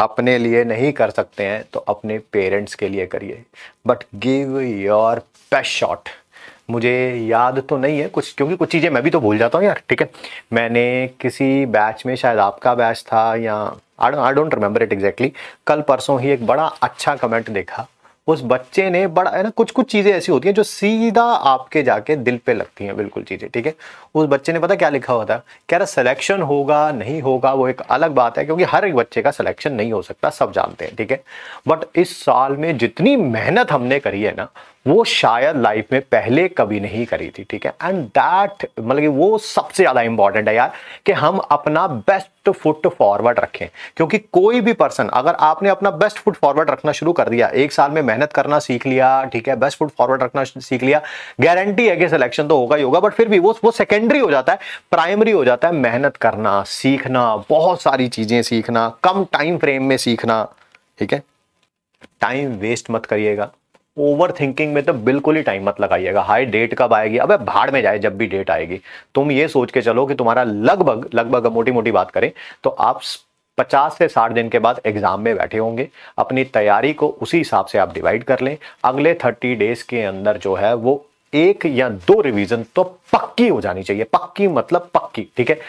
अपने लिए नहीं कर सकते हैं तो अपने पेरेंट्स के लिए करिए but give your best shot मुझे याद तो नहीं है कुछ क्योंकि कुछ चीज़ें मैं भी तो भूल जाता हूँ यार ठीक है मैंने किसी बैच में शायद आपका बैच था या I don't remember it exactly कल परसों ही एक बड़ा अच्छा कमेंट देखा उस बच्चे ने बड़ा है ना कुछ कुछ चीज़ें ऐसी होती हैं जो सीधा आपके जाके दिल पे लगती हैं बिल्कुल चीज़ें ठीक है उस बच्चे ने पता क्या लिखा हुआ था कह रहा सिलेक्शन होगा नहीं होगा वो एक अलग बात है क्योंकि हर एक बच्चे का सिलेक्शन नहीं हो सकता सब जानते हैं ठीक है बट इस साल में जितनी मेहनत हमने करी है ना वो शायद लाइफ में पहले कभी नहीं करी थी ठीक है एंड दैट मतलब कि वो सबसे ज़्यादा इंपॉर्टेंट है यार कि हम अपना बेस्ट फुट फॉरवर्ड रखें क्योंकि कोई भी पर्सन अगर आपने अपना बेस्ट फुट फॉरवर्ड रखना शुरू कर दिया एक साल में मेहनत करना सीख लिया ठीक है बेस्ट फुट फॉरवर्ड रखना सीख लिया गारंटी है कि सिलेक्शन तो होगा ही होगा बट फिर भी वो वो सेकेंडरी हो जाता है प्राइमरी हो जाता है मेहनत करना सीखना बहुत सारी चीज़ें सीखना कम टाइम फ्रेम में सीखना ठीक है टाइम वेस्ट मत करिएगा ओवर थिंकिंग में तो बिल्कुल ही टाइम मत लगाइएगा हाई डेट कब आएगी अब भाड़ में जाए जब भी डेट आएगी तुम ये सोच के चलो कि तुम्हारा लगभग लगभग मोटी मोटी बात करें तो आप पचास से साठ दिन के बाद एग्जाम में बैठे होंगे अपनी तैयारी को उसी हिसाब से आप डिवाइड कर लें अगले थर्टी डेज के अंदर जो है वो एक या दो रिवीजन तो पक्की हो जानी चाहिए पक्की मतलब पक्की ठीक है